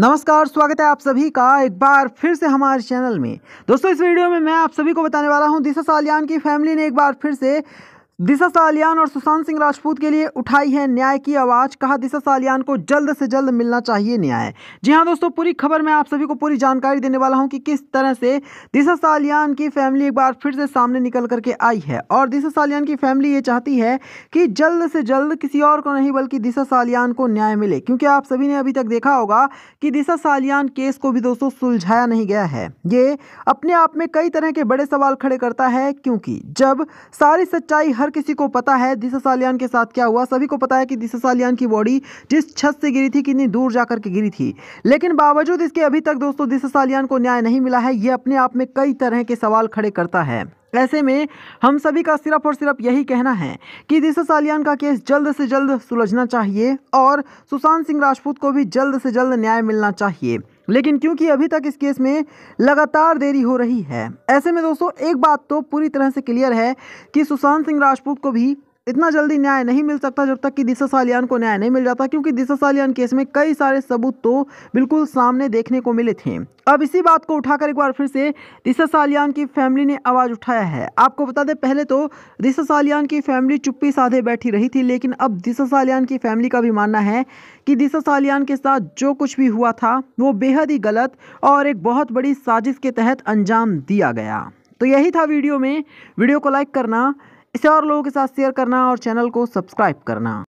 नमस्कार स्वागत है आप सभी का एक बार फिर से हमारे चैनल में दोस्तों इस वीडियो में मैं आप सभी को बताने वाला हूं दिशा सालियान की फैमिली ने एक बार फिर से दिशा सालियान और सुशांत सिंह राजपूत के लिए उठाई है न्याय की आवाज़ कहा दिशा सालियान को जल्द से जल्द मिलना चाहिए न्याय जी हाँ दोस्तों पूरी खबर में आप सभी को पूरी जानकारी देने वाला हूं कि किस तरह से दिशा सालियान की फैमिली एक बार फिर से सामने निकल करके आई है और दिशा सालियान की फैमिली ये चाहती है कि जल्द से जल्द किसी और को नहीं बल्कि दिशा सालियान को न्याय मिले क्योंकि आप सभी ने अभी तक देखा होगा कि दिशा सालियान केस को भी दोस्तों सुलझाया नहीं गया है ये अपने आप में कई तरह के बड़े सवाल खड़े करता है क्योंकि जब सारी सच्चाई हर हर किसी को पता है दिशा सालियान के साथ क्या हुआ सभी को पता है कि दिशा सालियान की बॉडी जिस छत से गिरी थी कितनी दूर जाकर के गिरी थी लेकिन बावजूद इसके अभी तक दोस्तों दिशा सालियान को न्याय नहीं मिला है ये अपने आप में कई तरह के सवाल खड़े करता है ऐसे में हम सभी का सिर्फ और सिर्फ यही कहना है कि दिशा सालियान का केस जल्द से जल्द सुलझना चाहिए और सुशांत सिंह राजपूत को भी जल्द से जल्द न्याय मिलना चाहिए लेकिन क्योंकि अभी तक इस केस में लगातार देरी हो रही है ऐसे में दोस्तों एक बात तो पूरी तरह से क्लियर है कि सुशांत सिंह राजपूत को भी इतना जल्दी न्याय नहीं मिल सकता जब तक कि दिशा सालियान को न्याय नहीं मिल जाता क्योंकि दिशा सालियान केस में कई सारे सबूत तो बिल्कुल सामने देखने को मिले थे अब इसी बात को उठाकर एक बार फिर से दिशा सालियान की फैमिली ने आवाज़ उठाया है आपको बता दें पहले तो दिशा सालियान की फैमिली चुप्पी साधे बैठी रही थी लेकिन अब दिशा सालियान की फैमिली का भी मानना है कि दिशा सालियान के साथ जो कुछ भी हुआ था वो बेहद ही गलत और एक बहुत बड़ी साजिश के तहत अंजाम दिया गया तो यही था वीडियो में वीडियो को लाइक करना इसे और लोगों के साथ शेयर करना और चैनल को सब्सक्राइब करना